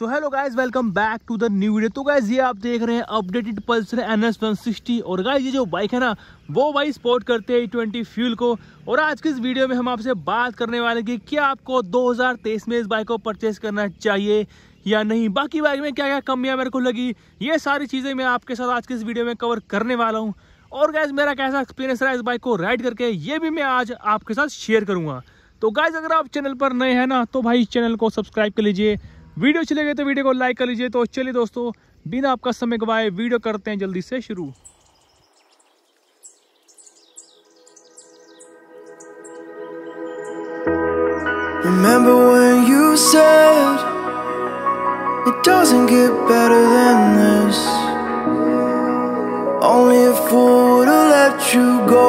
so hello guys welcome back to the new video तो guys ये आप देख रहे हैं updated Pulsar N S one sixty और गाइज ये जो बाइक है ना वो भाई सपोर्ट करते हैं ट्वेंटी फ्यूल को और आज के इस वीडियो में हम आपसे बात करने वाले कि क्या आपको 2023 में इस बाइक को परचेस करना चाहिए या नहीं बाकी बाइक में क्या क्या कमियाँ मेरे को लगी ये सारी चीज़ें मैं आपके साथ आज के इस वीडियो में कवर करने वाला हूँ और गाइज मेरा कैसा एक्सपीरियंस रहा इस बाइक को राइड करके ये भी मैं आज आपके साथ शेयर करूँगा तो गाइज अगर आप चैनल पर नए हैं ना तो भाई चैनल को सब्सक्राइब कर लीजिए वीडियो चले गए तो वीडियो को लाइक कर लीजिए तो चलिए दोस्तों बिना आपका समय गवाए वीडियो करते हैं जल्दी से शुरू Remember when you said It doesn't get better than this Only a fool to let you go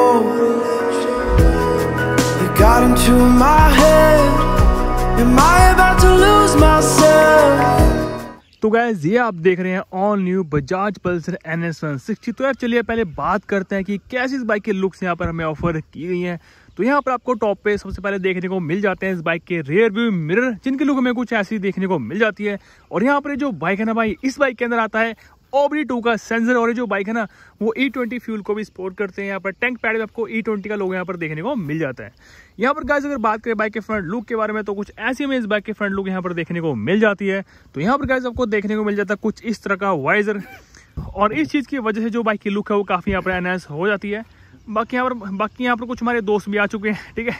You got into my head And my तो गैज ये आप देख रहे हैं all new Bajaj Pulsar N S one sixty तो यार चलिए पहले बात करते हैं कि कैसी इस बाइक के लुक्स यहाँ पर हमें ऑफर की गई हैं तो यहाँ पर आपको टॉप पे सबसे पहले देखने को मिल जाते हैं इस बाइक के रेयर व्यू मिरर जिनके लुक में कुछ ऐसी देखने को मिल जाती है और यहाँ पर जो बाइक है ना भाई इस बाइक के अंदर आता है ओबरी टू का सेंसर और जो बाइक है ना वो ई ट्वेंटी फ्यूल को भी सपोर्ट करते हैं यहाँ पर टैंक पैड में आपको ई e ट्वेंटी का लोग यहाँ पर देखने को मिल जाता है यहाँ पर गाइज अगर बात करें बाइक के फ्रंट लुक के बारे में तो कुछ ऐसी में इस बाइक के फ्रंट लुक यहाँ पर देखने को मिल जाती है तो यहाँ पर गाइज आपको देखने को मिल जाता है कुछ इस तरह का वाइजर और इस चीज़ की वजह से जो बाइक की लुक है वो काफ़ी यहाँ पर एनहेंस हो जाती है बाकी यहाँ पर बाकी यहाँ पर कुछ हमारे दोस्त भी आ चुके हैं ठीक है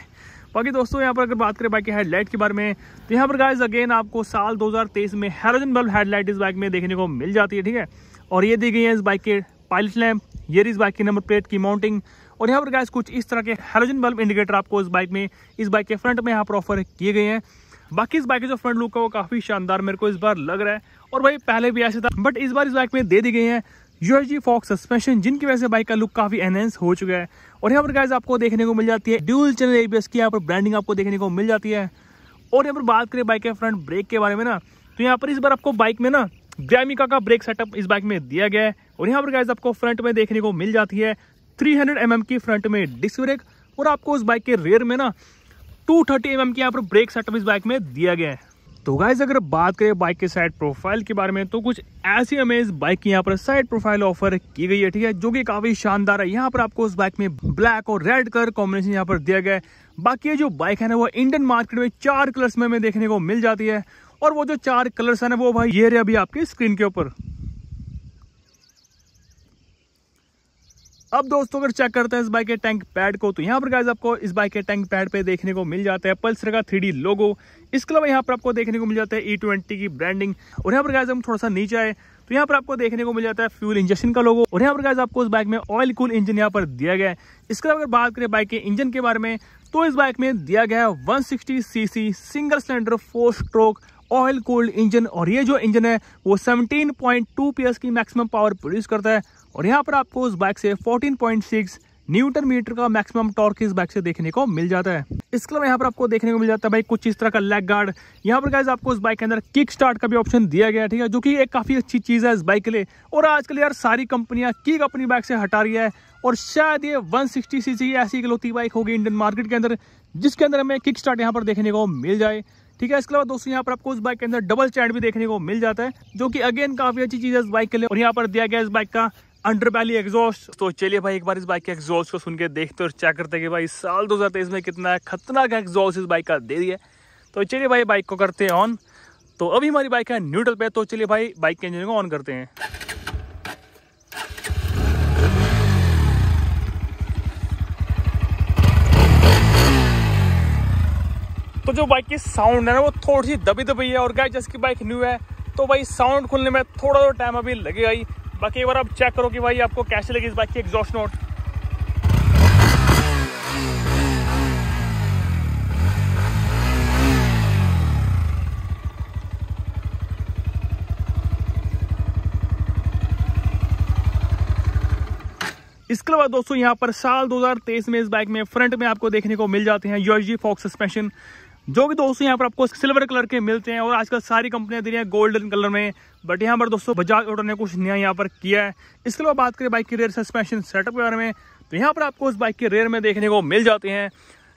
बाकी दोस्तों यहाँ पर अगर बात करें बाइक के हेडलाइट के बारे में तो यहाँ पर गाइज अगेन आपको साल 2023 में हेरोजन बल्ब हेडलाइट इस बाइक में देखने को मिल जाती है ठीक है और ये दी गई है इस बाइक के पायलट लैम्प ये इस बाइक की नंबर प्लेट की माउंटिंग और यहाँ पर गाइज कुछ इस तरह के हेरोजन बल्ब इंडिकेटर आपको इस बाइक में इस बाइक के फ्रंट में यहाँ पर ऑफर किए गए हैं बाकी इस बाइक के जो फ्रंट लुक है वो काफ़ी शानदार मेरे को इस बार लग रहा है और भाई पहले भी ऐसे था बट इस बार इस बाइक में दे दी गई है यूएसजी फॉक्स सस्पेंशन जिनकी वजह से बाइक का लुक काफी एनहेंस हो चुका है और यहाँ पर गाइज आपको देखने को मिल जाती है ड्यूल चैनल एबीएस की यहाँ पर ब्रांडिंग आपको देखने को मिल जाती है और यहाँ पर बात करें बाइक के फ्रंट ब्रेक के बारे में ना तो यहाँ पर इस बार आपको बाइक में ना ग्रामिका का ब्रेक सेटअप इस बाइक में दिया गया है और यहाँ पर गाइज आपको फ्रंट में देखने को मिल जाती है थ्री हंड्रेड mm की फ्रंट में डिस्क ब्रेक और आपको उस बाइक के रेयर में ना टू थर्टी एम की यहाँ पर ब्रेक सेटअप इस बाइक में दिया गया है तो गाइज अगर बात करें बाइक के साइड प्रोफाइल के बारे में तो कुछ ऐसी अमेज बाइक की यहाँ पर साइड प्रोफाइल ऑफर की गई है ठीक है जो कि काफी शानदार है यहाँ पर आपको उस बाइक में ब्लैक और रेड कलर कॉम्बिनेशन यहाँ पर दिया गया है बाकी ये जो बाइक है ना वो इंडियन मार्केट में चार कलर्स में हमें देखने को मिल जाती है और वो जो चार कलर्स है ना वो भाई ये रहे अभी आपके स्क्रीन के ऊपर अब दोस्तों अगर चेक करते हैं इस बाइक के टैंक पैड को तो यहाँ पर गाइज आपको इस बाइक के टैंक पैड पे देखने को मिल जाता है पल्सर का थ्री लोगो इसके अलावा यहाँ पर आपको देखने को मिल जाता है ई e ट्वेंटी की ब्रांडिंग और यहाँ पर गाइज हम थोड़ा सा नीचे आए तो यहाँ पर आपको देखने को मिल जाता है फ्यूल इंजेक्शन का लोगो और यहाँ पर गाइज आपको इस बाइक में ऑयल कूल इंजन यहाँ पर दिया गया है इसके अलावा अगर बात करें बाइक के इंजन के बारे में तो इस बाइक में दिया गया है 160 CC single cylinder four stroke oil cooled engine और ये जो इंजन है वो 17.2 पीएस की मैक्सिमम पावर प्रोड्यूस करता है और यहाँ पर आपको उस बाइक से 14.6 न्यूटन मीटर का मैक्सिमम टॉर्क इस बाइक से देखने को मिल जाता है इसके अलावा यहाँ पर आपको देखने को मिल जाता है भाई कुछ इस तरह का लेग गार्ड यहाँ पर गाइज आपको इस बाइक के अंदर किक स्टार्ट का भी ऑप्शन दिया गया है ठीक है जो कि एक काफ़ी अच्छी चीज़ है इस बाइक के लिए और आजकल यार सारी कंपनियां किक अपनी बाइक से हटा रही है और शायद ये 160 सीसी ऐसी इकलौती बाइक होगी इंडियन मार्केट के अंदर जिसके अंदर हमें किक स्टार्ट यहाँ पर देखने को मिल जाए ठीक है इसके अलावा दोस्तों यहाँ पर आपको उस बाइक के अंदर डबल चैट भी देखने को मिल जाता है जो कि अगेन काफी अच्छी चीज है इस बाइक के लिए और यहाँ पर दिया गया इस बाइक का अंडर बैली एग्जॉस्ट तो चलिए भाई एक बार इस बाइक के एग्जॉस्ट को सुन के देखते और चेक करते कि भाई साल 2023 में कितना खतरनाक एग्जॉस्ट इस बाइक का दे दिया तो चलिए भाई बाइक को करते हैं ऑन तो अभी हमारी बाइक है न्यूट्रल पे तो चलिए भाई बाइक के इंजन को ऑन करते हैं तो जो बाइक की साउंड है ना वो थोड़ी सी दबी दबी है और गाय जैसे बाइक न्यू है तो भाई साउंड खुलने में थोड़ा सा टाइम अभी लगेगा ही बाकी एक बार आप चेक करो कि भाई आपको कैसे लगी इस बाइक की एग्जॉस्ट नोट इसके अलावा दोस्तों यहां पर साल 2023 में इस बाइक में फ्रंट में आपको देखने को मिल जाते हैं यूएसजी फॉक्स सस्पेंशन जो कि दोस्तों यहाँ पर आपको सिल्वर कलर के मिलते हैं और आजकल सारी कंपनियां दे रही हैं गोल्डन कलर में बट यहाँ पर दोस्तों बजाज ऑटो ने कुछ नया यहाँ पर किया है इसके अलावा बात करें बाइक की रेयर सस्पेंशन सेटअप के बारे में तो यहाँ पर आपको उस बाइक के रेयर में देखने को मिल जाते हैं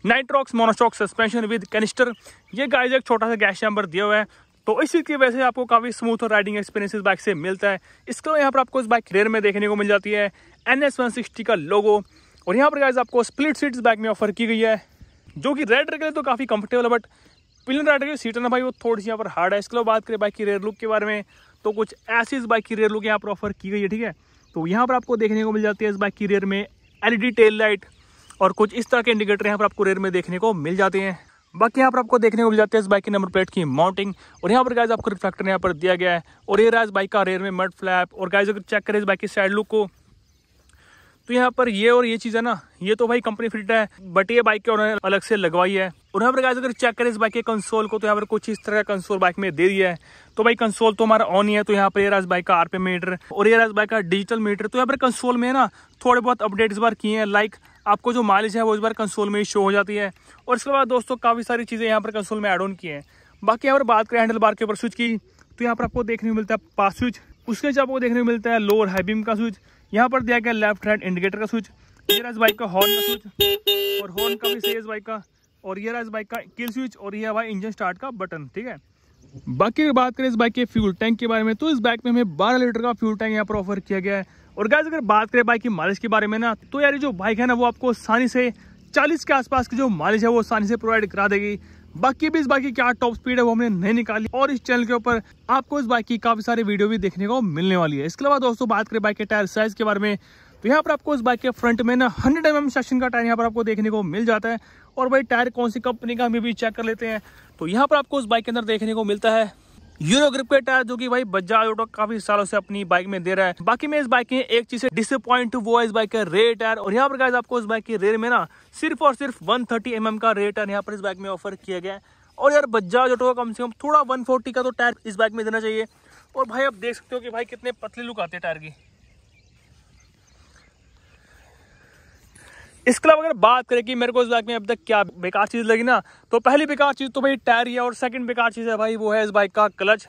Nitrox monoshock suspension with canister ये गाइज एक छोटा सा गैस चैम्बर दिया हुआ है तो इसी की वजह से आपको काफ़ी स्मूथ और राइडिंग एक्सपीरियंस इस बाइक से मिलता है इसके अलावा यहाँ पर आपको इस बाइक रेयर में देखने को मिल जाती है एन एस वन सिक्सटी का लोगो और यहाँ पर गाइज आपको स्प्लिट सीट इस बाइक में ऑफर की गई है जो कि रेड रेड के लिए तो काफ़ी कंफर्टेबल है बट पिलन रेड की सीट है ना भाई वो थोड़ी सी यहाँ पर हार्ड है इसके अलावा बात करें बाइक की रेयर लुक के बारे में तो कुछ ऐसी इस बाइक की रेयर लुक यहाँ पर ऑफर की गई है ठीक है तो यहाँ पर आपको देखने को मिल जाती है इस बाइक की रेयर में एल टेल लाइट और कुछ इस तरह के इंडिकेटर यहाँ पर आपको रेयर में देखने को मिल जाते हैं बाकी यहाँ पर आपको देखने को मिल जाते हैं इस बाइक की नंबर प्लेट की माउंटिंग और यहाँ पर गाइज आपको रिफ्लेक्टर यहाँ पर दिया गया है और ये रहा इस बाइक का रेयर में मड फ्लैप और गाइज अगर चेक करें इस बाइक की साइड लुक को तो यहाँ पर ये और ये चीज़ है ना ये तो भाई कंपनी फिट है बट ये बाइक के उन्होंने अलग से लगवाई है और यहाँ पर गाइस अगर चेक करें इस बाइक के कंसोल को तो यहाँ पर कुछ इस तरह का कंसोल बाइक में दे दिया है तो भाई कंसोल तो हमारा ऑन ही है तो यहाँ पर एयर बाइक का आरपी मीटर और एयर बाइक का डिजिटल मीटर तो यहाँ पर कंसोल में ना थोड़े बहुत अपडेट इस बार किए हैं लाइक आपको जो माइलेज है वो इस बार कंसोल में ही शो हो जाती है और इसके बाद दोस्तों काफ़ी सारी चीज़ें यहाँ पर कंसोल में एड ऑन की हैं बाकी यहाँ पर बात करें हैंडल बार के ऊपर स्विच की तो यहाँ पर आपको देखने को मिलता है पास स्विच उसके नीचे आपको देखने को मिलता है लोअर हाई बीम का स्विच यहाँ पर दिया गया लेफ्ट हैंड इंडिकेटर का स्विच ये रहा इस बाइक का हॉर्न का स्विच और हॉर्न का भी सही इस बाइक का और ये रहा इस बाइक का किल स्विच और ये हमारा इंजन स्टार्ट का बटन ठीक है बाकी बात करें इस बाइक के फ्यूल टैंक के बारे में तो इस बाइक में हमें बारह लीटर का फ्यूल टैंक यहाँ पर ऑफर किया गया है और गैस अगर बात करें बाइक की मालिश के बारे में ना तो यार जो बाइक है ना वो आपको आसानी से 40 के आसपास की जो मालिश है वो आसानी से प्रोवाइड करा देगी बाकी भी इस बाइक की क्या टॉप स्पीड है वो हमने नहीं निकाली और इस चैनल के ऊपर आपको इस बाइक की काफी सारी वीडियो भी देखने को मिलने वाली है इसके अलावा दोस्तों बात करें बाइक के टायर साइज के बारे में तो यहाँ पर आपको इस बाइक के फ्रंट में ना हंड्रेड एम सेक्शन का टायर यहाँ पर आपको देखने को मिल जाता है और भाई टायर कौन सी कंपनी का हमें भी चेक कर लेते हैं तो यहाँ पर आपको उस बाइक के अंदर देखने को मिलता है यूरो ग्रिप के टायर जो कि भाई बजाज ऑटो काफी सालों से अपनी बाइक में दे रहा है बाकी मैं इस बाइक में एक चीज से डिसअपॉइंट वो है इस बाइक का रेयर टायर और यहाँ पर गाइज आपको इस बाइक की रेयर में ना सिर्फ और सिर्फ 130 थर्टी mm का रेयर टायर यहाँ पर इस बाइक में ऑफर किया गया है और यार बजाज ऑटो का कम से कम थोड़ा फोर्टी का तो टायर इस बाइक में देना चाहिए और भाई आप देख सकते हो कि भाई कितने पतले लुक आते हैं टायर की इसके अलावा अगर बात करें कि मेरे को इस बाइक में अब तक क्या बेकार चीज़ लगी ना तो पहली बेकार चीज़ तो भाई टायर ही है और सेकंड बेकार चीज़ है भाई वो है इस बाइक का क्लच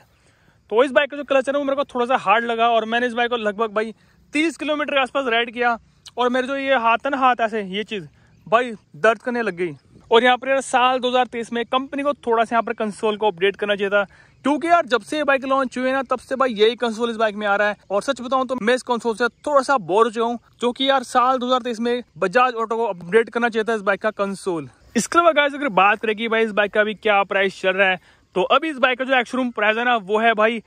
तो इस बाइक का जो क्लच है ना वो मेरे को थोड़ा सा हार्ड लगा और मैंने इस बाइक को लगभग भाई तीस किलोमीटर के आसपास राइड किया और मेरे जो ये हाथ है ना हाथ ऐसे ये चीज़ भाई दर्द करने लग गई और यहाँ पर साल दो में कंपनी को थोड़ा सा यहाँ पर कंसोल को अपडेट करना चाहिए था क्योंकि यार जब से ये बाइक लॉन्च हुई है ना तब से भाई यही कंसोल इस बाइक में आ रहा है और सच बताऊं तो मैं इस कंसोल से थोड़ा सा बोर हो चुका हूँ क्योंकि यार साल 2023 में बजाज ऑटो को अपडेट करना चाहता है इस बाइक का कंसोल इसके अलावा अगर बात करें कि भाई इस बाइक का अभी क्या प्राइस चल रहा है तो अभी इस बाइक का जो एक्सरूम प्राइस है ना वो है भाई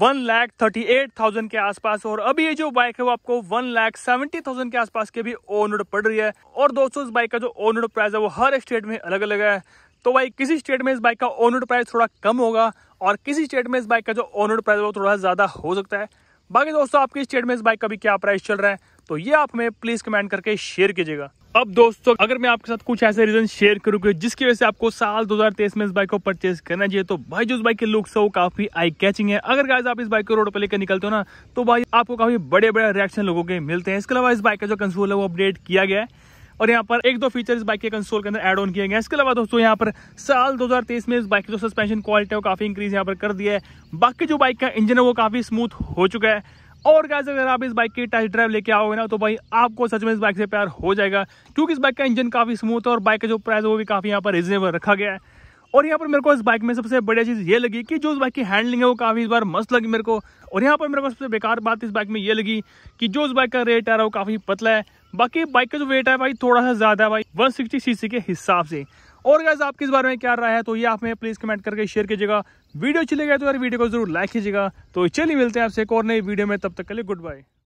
one lakh thirty eight thousand के आसपास और अभी ये जो बाइक है वो आपको वन लैख सेवेंटी थाउजेंड के आसपास के भी ओनर पड़ रही है और दोस्तों इस बाइक का जो ओनर प्राइस है वो हर स्टेट में अलग अलग है तो भाई किसी स्टेट में इस बाइक का ऑनरोड प्राइस थोड़ा कम होगा और किसी स्टेट में इस बाइक का जो ऑनरोड प्राइस वो थोड़ा ज़्यादा हो सकता है बाकी दोस्तों आपके स्टेट में इस बाइक का भी क्या प्राइस चल रहा है तो ये आप हमें प्लीज़ कमेंट करके शेयर कीजिएगा अब दोस्तों अगर मैं आपके साथ कुछ ऐसे रीजन शेयर करूँगी जिसकी वजह से आपको साल 2023 में इस बाइक को परचेज करना चाहिए तो भाई जो उस बाइक के लुक्स है वो काफी आई कैचिंग है अगर गाइज आप इस बाइक को रोड पर लेकर निकलते हो ना तो भाई आपको काफी बड़े बड़े रिएक्शन लोगों के मिलते हैं इसके अलावा इस बाइक का जो कंसोल है वो अपडेट किया गया है और यहाँ पर एक दो फीचर इस बाइक के कंसोल के अंदर एड ऑन किए गए इसके अलावा दोस्तों यहाँ पर साल 2023 में इस बाइक की जो सस्पेंशन क्वालिटी है वो काफ़ी इंक्रीज यहाँ पर कर दिया है बाकी जो बाइक का इंजन है वो काफ़ी स्मूथ हो चुका है और गैस अगर आप इस बाइक की टेस्ट ड्राइव लेके आओगे ना तो भाई आपको सच में इस बाइक से प्यार हो जाएगा क्योंकि इस बाइक का इंजन काफ़ी स्मूथ है और बाइक का जो प्राइस वो भी काफ़ी यहाँ पर रिजनेबल रखा गया है और यहाँ पर मेरे को इस बाइक में सबसे बढ़िया चीज़ ये लगी कि जो उस बाइक की हैंडलिंग है वो काफ़ी इस बार मस्त लगी मेरे को और यहाँ पर मेरे को सबसे बेकार बात इस बाइक में ये लगी कि जो उस बाइक का रेट है वो काफ़ी पतला है बाकी बाइक का जो वेट है भाई थोड़ा सा ज़्यादा है भाई वन सिक्सटी के हिसाब से और गैस आपकी इस बारे में क्या रहा है तो ये आप में प्लीज़ कमेंट करके शेयर कीजिएगा वीडियो चले गए तो यार वीडियो को जरूर लाइक कीजिएगा तो चलिए मिलते हैं आपसे एक और नई वीडियो में तब तक के लिए गुड बाय